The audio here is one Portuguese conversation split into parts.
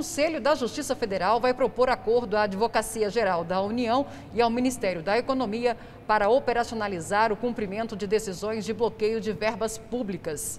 Conselho da Justiça Federal vai propor acordo à Advocacia Geral da União e ao Ministério da Economia para operacionalizar o cumprimento de decisões de bloqueio de verbas públicas.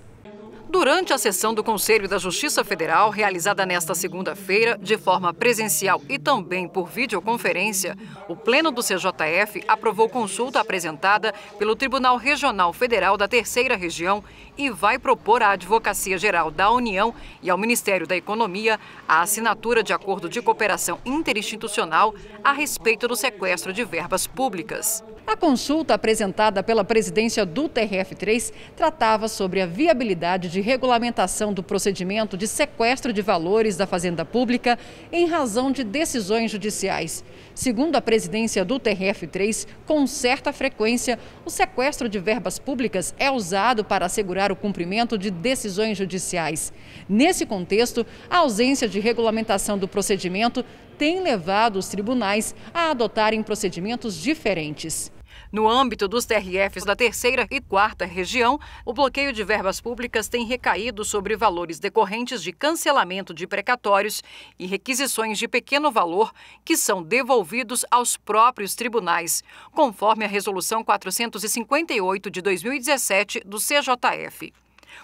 Durante a sessão do Conselho da Justiça Federal, realizada nesta segunda-feira, de forma presencial e também por videoconferência, o Pleno do CJF aprovou consulta apresentada pelo Tribunal Regional Federal da Terceira Região e vai propor à Advocacia Geral da União e ao Ministério da Economia a assinatura de acordo de cooperação interinstitucional a respeito do sequestro de verbas públicas. A consulta apresentada pela presidência do TRF3 tratava sobre a viabilidade de de regulamentação do procedimento de sequestro de valores da Fazenda Pública em razão de decisões judiciais. Segundo a presidência do TRF3, com certa frequência, o sequestro de verbas públicas é usado para assegurar o cumprimento de decisões judiciais. Nesse contexto, a ausência de regulamentação do procedimento tem levado os tribunais a adotarem procedimentos diferentes. No âmbito dos TRFs da terceira e quarta região, o bloqueio de verbas públicas tem recaído sobre valores decorrentes de cancelamento de precatórios e requisições de pequeno valor que são devolvidos aos próprios tribunais, conforme a Resolução 458 de 2017 do CJF.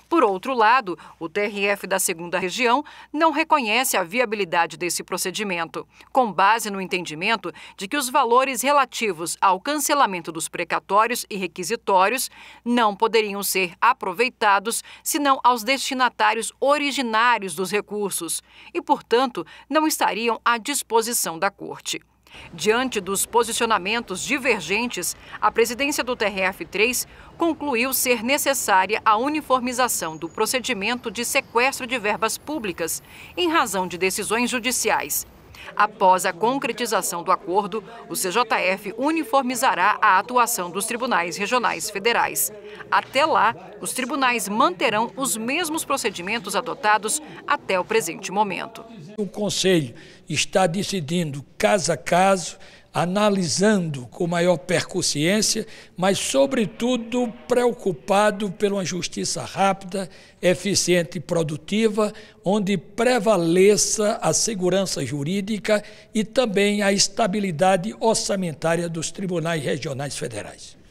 Por outro lado, o TRF da segunda região não reconhece a viabilidade desse procedimento, com base no entendimento de que os valores relativos ao cancelamento dos precatórios e requisitórios não poderiam ser aproveitados senão aos destinatários originários dos recursos e, portanto, não estariam à disposição da Corte. Diante dos posicionamentos divergentes, a presidência do TRF3 concluiu ser necessária a uniformização do procedimento de sequestro de verbas públicas em razão de decisões judiciais. Após a concretização do acordo, o CJF uniformizará a atuação dos tribunais regionais federais. Até lá, os tribunais manterão os mesmos procedimentos adotados até o presente momento. O Conselho está decidindo caso a caso analisando com maior percussiência, mas, sobretudo, preocupado por uma justiça rápida, eficiente e produtiva, onde prevaleça a segurança jurídica e também a estabilidade orçamentária dos tribunais regionais federais.